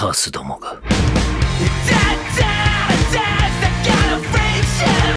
カースどもが。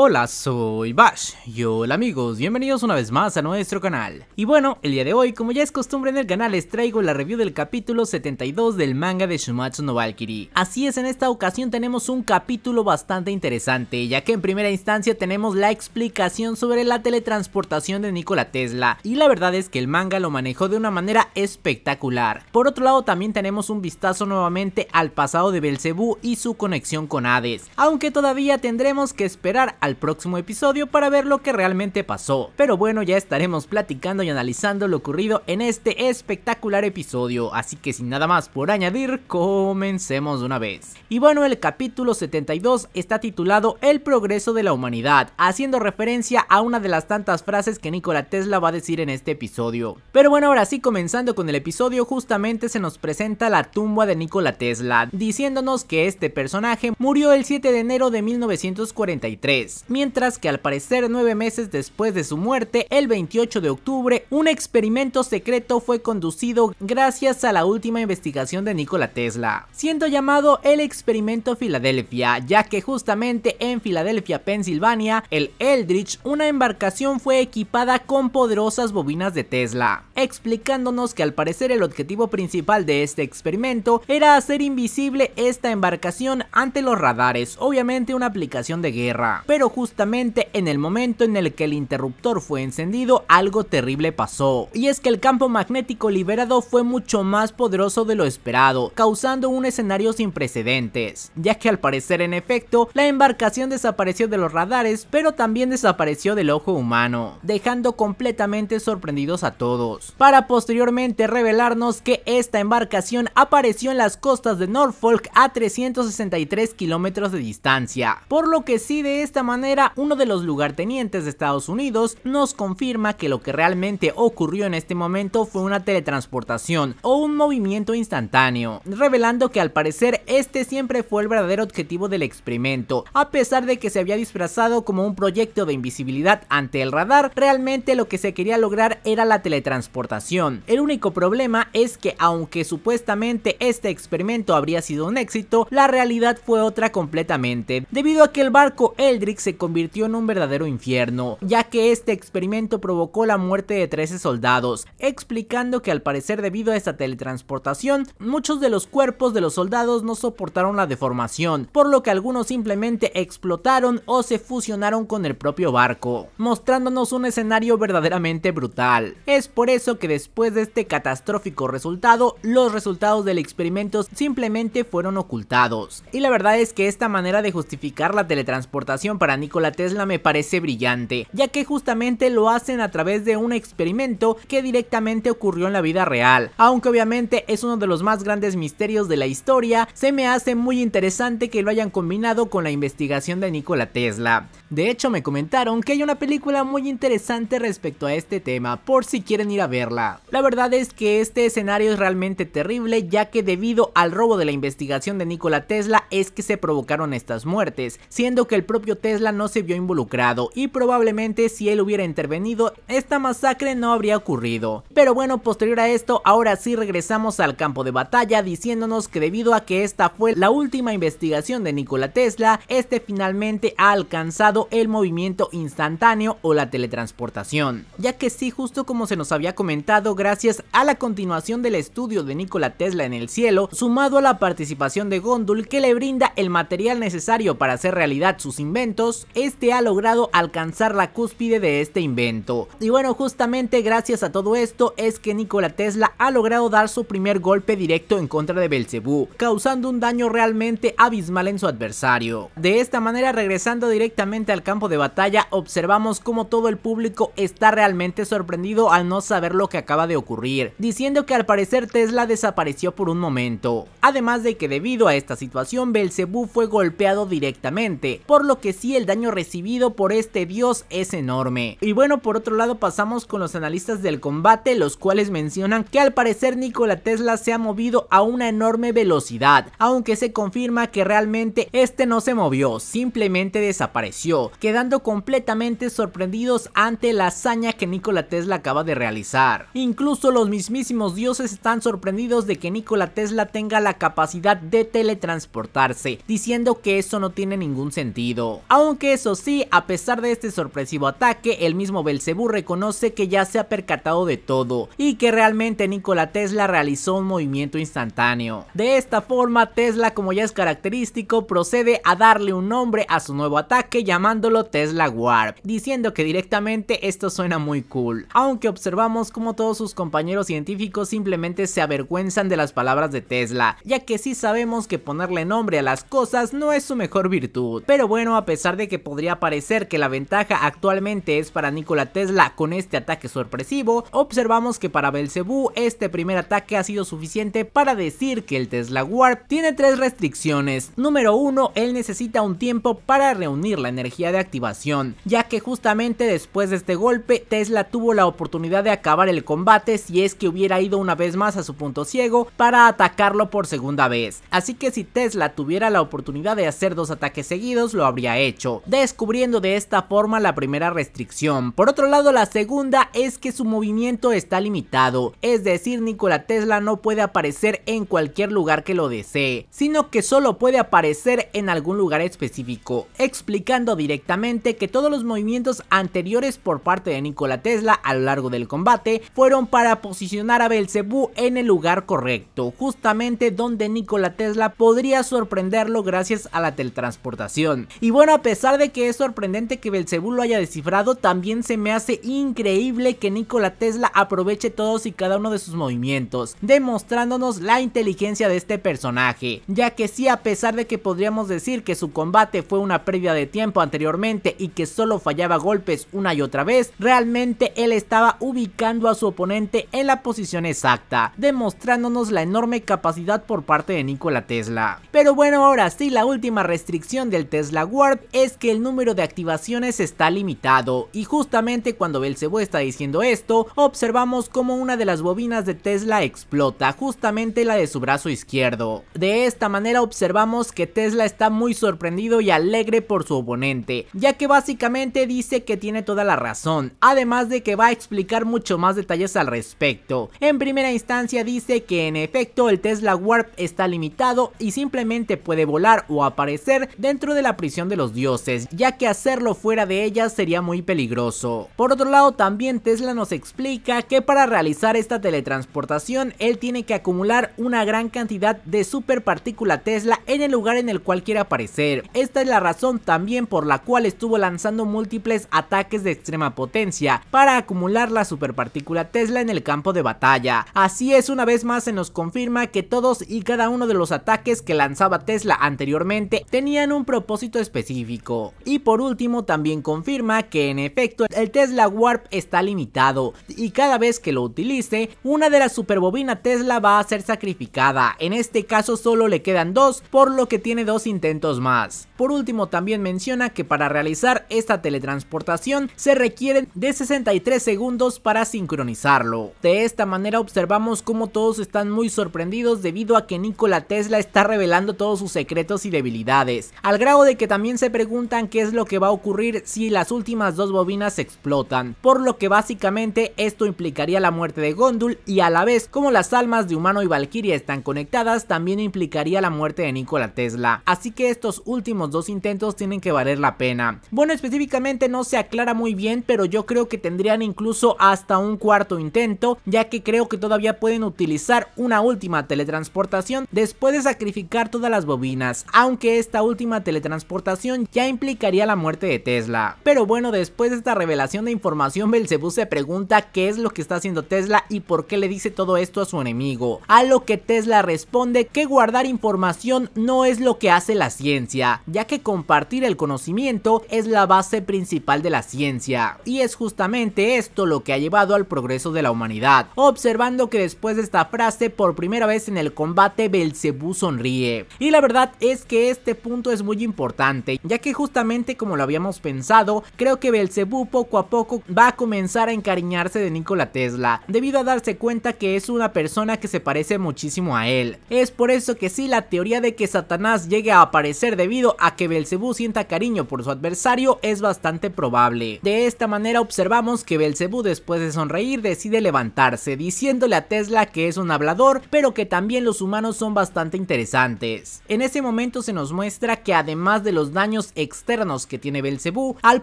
Hola, soy Bash y hola amigos, bienvenidos una vez más a nuestro canal. Y bueno, el día de hoy, como ya es costumbre en el canal, les traigo la review del capítulo 72 del manga de Shumatsu no Valkyrie. Así es, en esta ocasión tenemos un capítulo bastante interesante, ya que en primera instancia tenemos la explicación sobre la teletransportación de Nikola Tesla, y la verdad es que el manga lo manejó de una manera espectacular. Por otro lado, también tenemos un vistazo nuevamente al pasado de Belcebú y su conexión con Hades, aunque todavía tendremos que esperar a próximo episodio para ver lo que realmente pasó. Pero bueno, ya estaremos platicando y analizando lo ocurrido en este espectacular episodio, así que sin nada más por añadir, comencemos de una vez. Y bueno, el capítulo 72 está titulado El progreso de la humanidad, haciendo referencia a una de las tantas frases que Nikola Tesla va a decir en este episodio. Pero bueno, ahora sí, comenzando con el episodio, justamente se nos presenta la tumba de Nikola Tesla, diciéndonos que este personaje murió el 7 de enero de 1943 mientras que al parecer nueve meses después de su muerte, el 28 de octubre, un experimento secreto fue conducido gracias a la última investigación de Nikola Tesla, siendo llamado el experimento Filadelfia, ya que justamente en Filadelfia, Pensilvania, el Eldridge, una embarcación fue equipada con poderosas bobinas de Tesla, explicándonos que al parecer el objetivo principal de este experimento era hacer invisible esta embarcación ante los radares, obviamente una aplicación de guerra pero justamente en el momento en el que el interruptor fue encendido algo terrible pasó, y es que el campo magnético liberado fue mucho más poderoso de lo esperado, causando un escenario sin precedentes, ya que al parecer en efecto, la embarcación desapareció de los radares, pero también desapareció del ojo humano, dejando completamente sorprendidos a todos, para posteriormente revelarnos que esta embarcación apareció en las costas de Norfolk a 363 kilómetros de distancia, por lo que sí de esta manera manera, uno de los lugartenientes de Estados Unidos nos confirma que lo que realmente ocurrió en este momento fue una teletransportación o un movimiento instantáneo, revelando que al parecer este siempre fue el verdadero objetivo del experimento. A pesar de que se había disfrazado como un proyecto de invisibilidad ante el radar, realmente lo que se quería lograr era la teletransportación. El único problema es que aunque supuestamente este experimento habría sido un éxito, la realidad fue otra completamente, debido a que el barco Eldrick se convirtió en un verdadero infierno, ya que este experimento provocó la muerte de 13 soldados, explicando que al parecer debido a esta teletransportación, muchos de los cuerpos de los soldados no soportaron la deformación, por lo que algunos simplemente explotaron o se fusionaron con el propio barco, mostrándonos un escenario verdaderamente brutal. Es por eso que después de este catastrófico resultado, los resultados del experimento simplemente fueron ocultados. Y la verdad es que esta manera de justificar la teletransportación para Nikola Tesla me parece brillante, ya que justamente lo hacen a través de un experimento que directamente ocurrió en la vida real. Aunque obviamente es uno de los más grandes misterios de la historia, se me hace muy interesante que lo hayan combinado con la investigación de Nikola Tesla. De hecho me comentaron que hay una película muy interesante respecto a este tema, por si quieren ir a verla. La verdad es que este escenario es realmente terrible, ya que debido al robo de la investigación de Nikola Tesla es que se provocaron estas muertes, siendo que el propio Tesla no se vio involucrado y probablemente si él hubiera intervenido esta masacre no habría ocurrido. Pero bueno, posterior a esto, ahora sí regresamos al campo de batalla diciéndonos que debido a que esta fue la última investigación de Nikola Tesla, este finalmente ha alcanzado el movimiento instantáneo o la teletransportación. Ya que sí, justo como se nos había comentado, gracias a la continuación del estudio de Nikola Tesla en el cielo, sumado a la participación de Gondul que le brinda el material necesario para hacer realidad sus inventos, este ha logrado alcanzar la cúspide de este invento. Y bueno, justamente gracias a todo esto es que Nikola Tesla ha logrado dar su primer golpe directo en contra de Belcebú, causando un daño realmente abismal en su adversario. De esta manera, regresando directamente al campo de batalla, observamos cómo todo el público está realmente sorprendido al no saber lo que acaba de ocurrir, diciendo que al parecer Tesla desapareció por un momento. Además de que debido a esta situación, Belcebú fue golpeado directamente, por lo que sí el daño recibido por este dios es enorme. Y bueno, por otro lado pasamos con los analistas del combate, los cuales mencionan que al parecer Nikola Tesla se ha movido a una enorme velocidad, aunque se confirma que realmente este no se movió, simplemente desapareció, quedando completamente sorprendidos ante la hazaña que Nikola Tesla acaba de realizar. Incluso los mismísimos dioses están sorprendidos de que Nikola Tesla tenga la capacidad de teletransportarse, diciendo que eso no tiene ningún sentido. Aunque eso sí, a pesar de este sorpresivo ataque, el mismo Belcebú reconoce que ya se ha percatado de todo y que realmente Nikola Tesla realizó un movimiento instantáneo. De esta forma, Tesla, como ya es característico, procede a darle un nombre a su nuevo ataque llamándolo Tesla Warp, diciendo que directamente esto suena muy cool, aunque observamos como todos sus compañeros científicos simplemente se avergüenzan de las palabras de Tesla, ya que sí sabemos que ponerle nombre a las cosas no es su mejor virtud, pero bueno, a pesar de que podría parecer que la ventaja actualmente es para Nikola Tesla con este ataque sorpresivo, observamos que para Belcebú este primer ataque ha sido suficiente para decir que el Tesla Warp tiene tres restricciones. Número uno, él necesita un tiempo para reunir la energía de activación, ya que justamente después de este golpe Tesla tuvo la oportunidad de acabar el combate si es que hubiera ido una vez más a su punto ciego para atacarlo por segunda vez. Así que si Tesla tuviera la oportunidad de hacer dos ataques seguidos lo habría hecho descubriendo de esta forma la primera restricción. Por otro lado, la segunda es que su movimiento está limitado, es decir, Nikola Tesla no puede aparecer en cualquier lugar que lo desee, sino que solo puede aparecer en algún lugar específico, explicando directamente que todos los movimientos anteriores por parte de Nikola Tesla a lo largo del combate fueron para posicionar a Belcebú en el lugar correcto, justamente donde Nikola Tesla podría sorprenderlo gracias a la teletransportación. Y bueno, a a pesar de que es sorprendente que Belcebú lo haya descifrado, también se me hace increíble que Nikola Tesla aproveche todos y cada uno de sus movimientos, demostrándonos la inteligencia de este personaje, ya que sí a pesar de que podríamos decir que su combate fue una previa de tiempo anteriormente y que solo fallaba golpes una y otra vez, realmente él estaba ubicando a su oponente en la posición exacta, demostrándonos la enorme capacidad por parte de Nikola Tesla. Pero bueno ahora sí la última restricción del Tesla Ward es que el número de activaciones está limitado y justamente cuando Belcebú está diciendo esto, observamos como una de las bobinas de Tesla explota, justamente la de su brazo izquierdo. De esta manera observamos que Tesla está muy sorprendido y alegre por su oponente, ya que básicamente dice que tiene toda la razón, además de que va a explicar mucho más detalles al respecto. En primera instancia dice que en efecto el Tesla Warp está limitado y simplemente puede volar o aparecer dentro de la prisión de los dioses ya que hacerlo fuera de ellas sería muy peligroso. Por otro lado, también Tesla nos explica que para realizar esta teletransportación, él tiene que acumular una gran cantidad de superpartícula Tesla en el lugar en el cual quiere aparecer. Esta es la razón también por la cual estuvo lanzando múltiples ataques de extrema potencia para acumular la superpartícula Tesla en el campo de batalla. Así es, una vez más se nos confirma que todos y cada uno de los ataques que lanzaba Tesla anteriormente tenían un propósito específico. Y por último también confirma que en efecto el Tesla Warp está limitado y cada vez que lo utilice una de las superbobina Tesla va a ser sacrificada, en este caso solo le quedan dos por lo que tiene dos intentos más. Por último también menciona que para realizar esta teletransportación se requieren de 63 segundos para sincronizarlo. De esta manera observamos cómo todos están muy sorprendidos debido a que Nikola Tesla está revelando todos sus secretos y debilidades, al grado de que también se pregunta preguntan qué es lo que va a ocurrir si las últimas dos bobinas explotan, por lo que básicamente esto implicaría la muerte de Gondul y a la vez como las almas de Humano y Valkyria están conectadas también implicaría la muerte de Nikola Tesla, así que estos últimos dos intentos tienen que valer la pena. Bueno específicamente no se aclara muy bien pero yo creo que tendrían incluso hasta un cuarto intento ya que creo que todavía pueden utilizar una última teletransportación después de sacrificar todas las bobinas, aunque esta última teletransportación ya implicaría la muerte de Tesla. Pero bueno, después de esta revelación de información, Belzebú se pregunta qué es lo que está haciendo Tesla y por qué le dice todo esto a su enemigo. A lo que Tesla responde que guardar información no es lo que hace la ciencia, ya que compartir el conocimiento es la base principal de la ciencia. Y es justamente esto lo que ha llevado al progreso de la humanidad. Observando que después de esta frase, por primera vez en el combate, Belzebú sonríe. Y la verdad es que este punto es muy importante, ya que justamente como lo habíamos pensado, creo que Belcebú poco a poco va a comenzar a encariñarse de Nikola Tesla, debido a darse cuenta que es una persona que se parece muchísimo a él. Es por eso que sí la teoría de que Satanás llegue a aparecer debido a que Belcebú sienta cariño por su adversario es bastante probable. De esta manera observamos que Belcebú después de sonreír decide levantarse, diciéndole a Tesla que es un hablador, pero que también los humanos son bastante interesantes. En ese momento se nos muestra que además de los daños externos que tiene Belcebú, al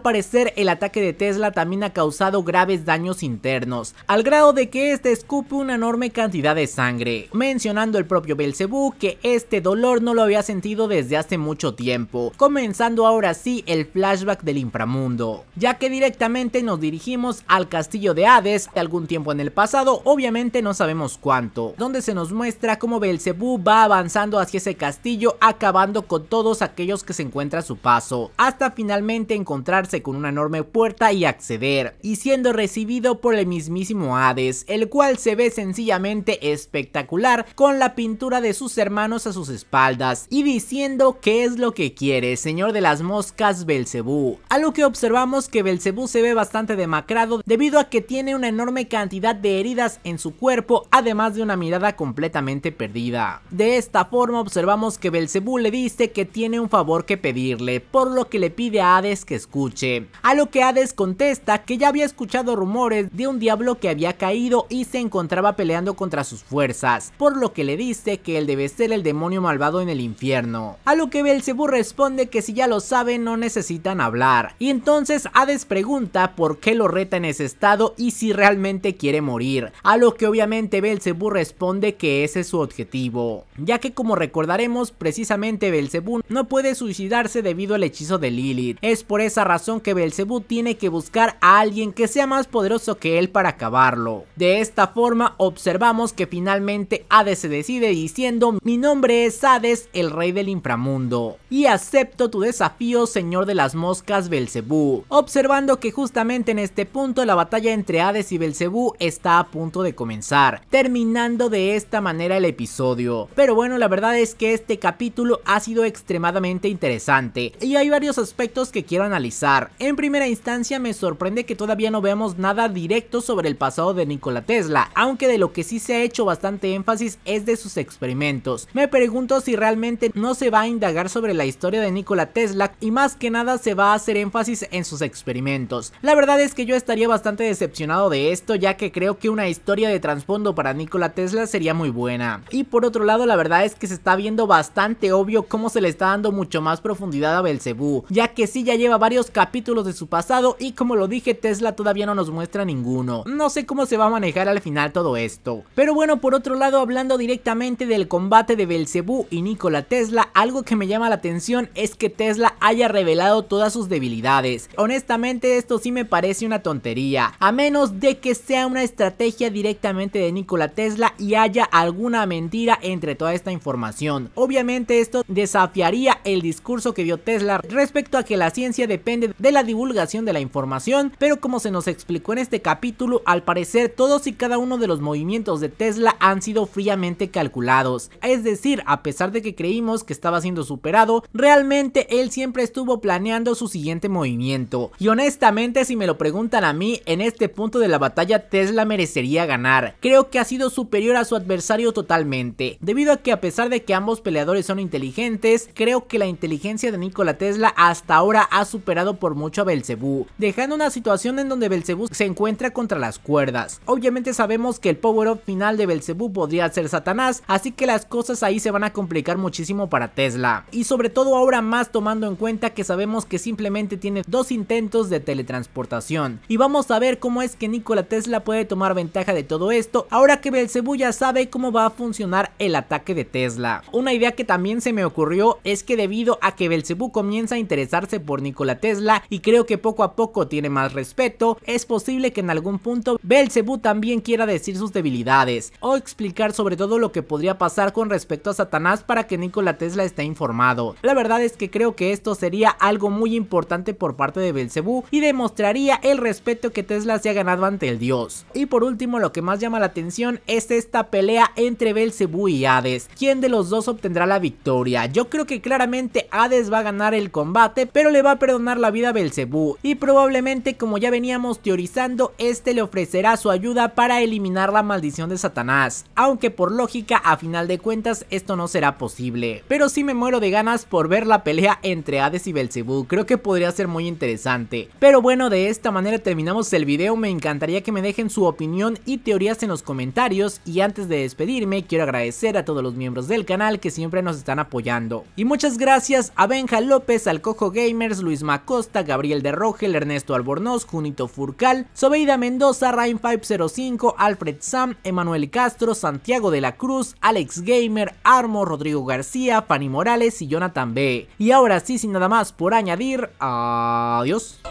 parecer el ataque de Tesla también ha causado graves daños internos, al grado de que este escupe una enorme cantidad de sangre, mencionando el propio Belcebú que este dolor no lo había sentido desde hace mucho tiempo, comenzando ahora sí el flashback del inframundo, ya que directamente nos dirigimos al castillo de Hades de algún tiempo en el pasado, obviamente no sabemos cuánto, donde se nos muestra cómo Belcebú va avanzando hacia ese castillo acabando con todos aquellos que se encuentra su padre hasta finalmente encontrarse con una enorme puerta y acceder, y siendo recibido por el mismísimo Hades, el cual se ve sencillamente espectacular con la pintura de sus hermanos a sus espaldas, y diciendo qué es lo que quiere, señor de las moscas Belcebú, a lo que observamos que Belcebú se ve bastante demacrado debido a que tiene una enorme cantidad de heridas en su cuerpo, además de una mirada completamente perdida. De esta forma observamos que Belcebú le dice que tiene un favor que pedirle, por lo que le pide a Hades que escuche. A lo que Hades contesta que ya había escuchado rumores de un diablo que había caído y se encontraba peleando contra sus fuerzas, por lo que le dice que él debe ser el demonio malvado en el infierno. A lo que Belcebú responde que si ya lo sabe no necesitan hablar, y entonces Hades pregunta por qué lo reta en ese estado y si realmente quiere morir, a lo que obviamente Belcebú responde que ese es su objetivo, ya que como recordaremos precisamente Belcebú no puede suicidarse debido a el hechizo de Lilith. Es por esa razón que Belzebú tiene que buscar a alguien que sea más poderoso que él para acabarlo. De esta forma observamos que finalmente Hades se decide diciendo mi nombre es Hades el rey del inframundo y acepto tu desafío señor de las moscas Belzebú. Observando que justamente en este punto la batalla entre Hades y Belzebú está a punto de comenzar, terminando de esta manera el episodio. Pero bueno la verdad es que este capítulo ha sido extremadamente interesante y hay varios aspectos que quiero analizar. En primera instancia me sorprende que todavía no veamos nada directo sobre el pasado de Nikola Tesla, aunque de lo que sí se ha hecho bastante énfasis es de sus experimentos. Me pregunto si realmente no se va a indagar sobre la historia de Nikola Tesla y más que nada se va a hacer énfasis en sus experimentos. La verdad es que yo estaría bastante decepcionado de esto ya que creo que una historia de trasfondo para Nikola Tesla sería muy buena. Y por otro lado la verdad es que se está viendo bastante obvio cómo se le está dando mucho más profundidad a ya que sí ya lleva varios capítulos de su pasado y como lo dije Tesla todavía no nos muestra ninguno. No sé cómo se va a manejar al final todo esto. Pero bueno, por otro lado, hablando directamente del combate de Belcebú y Nikola Tesla, algo que me llama la atención es que Tesla haya revelado todas sus debilidades. Honestamente, esto sí me parece una tontería, a menos de que sea una estrategia directamente de Nikola Tesla y haya alguna mentira entre toda esta información. Obviamente esto desafiaría el discurso que dio Tesla respecto a que la ciencia depende de la divulgación de la información, pero como se nos explicó en este capítulo, al parecer todos y cada uno de los movimientos de Tesla han sido fríamente calculados. Es decir, a pesar de que creímos que estaba siendo superado, realmente él siempre estuvo planeando su siguiente movimiento. Y honestamente, si me lo preguntan a mí, en este punto de la batalla Tesla merecería ganar. Creo que ha sido superior a su adversario totalmente, debido a que a pesar de que ambos peleadores son inteligentes, creo que la inteligencia de Nikola Tesla hasta ahora ha superado por mucho a Belcebú, dejando una situación en donde Belcebú se encuentra contra las cuerdas. Obviamente sabemos que el power-up final de Belcebú podría ser Satanás, así que las cosas ahí se van a complicar muchísimo para Tesla. Y sobre todo ahora más tomando en cuenta que sabemos que simplemente tiene dos intentos de teletransportación. Y vamos a ver cómo es que Nikola Tesla puede tomar ventaja de todo esto, ahora que Belcebú ya sabe cómo va a funcionar el ataque de Tesla. Una idea que también se me ocurrió es que debido a que Belcebú comienza a interesarse por Nikola Tesla y creo que poco a poco tiene más respeto, es posible que en algún punto Belzebú también quiera decir sus debilidades o explicar sobre todo lo que podría pasar con respecto a Satanás para que Nikola Tesla esté informado. La verdad es que creo que esto sería algo muy importante por parte de Belzebú y demostraría el respeto que Tesla se ha ganado ante el dios. Y por último lo que más llama la atención es esta pelea entre Belzebú y Hades. ¿Quién de los dos obtendrá la victoria? Yo creo que claramente Hades va a ganar el combate, pero le va a perdonar la vida a Belcebú y probablemente como ya veníamos teorizando, este le ofrecerá su ayuda para eliminar la maldición de Satanás, aunque por lógica a final de cuentas esto no será posible. Pero sí me muero de ganas por ver la pelea entre Hades y Belcebú, creo que podría ser muy interesante. Pero bueno, de esta manera terminamos el video, me encantaría que me dejen su opinión y teorías en los comentarios y antes de despedirme quiero agradecer a todos los miembros del canal que siempre nos están apoyando. Y muchas gracias a Benja López, Alcojo Gamers, Luis Macosta, Gabriel de Rogel, Ernesto Albornoz, Junito Furcal, Sobeida Mendoza, Rain505, Alfred Sam, Emanuel Castro, Santiago de la Cruz, Alex Gamer, Armo, Rodrigo García, Fanny Morales y Jonathan B. Y ahora sí, sin nada más por añadir, adiós.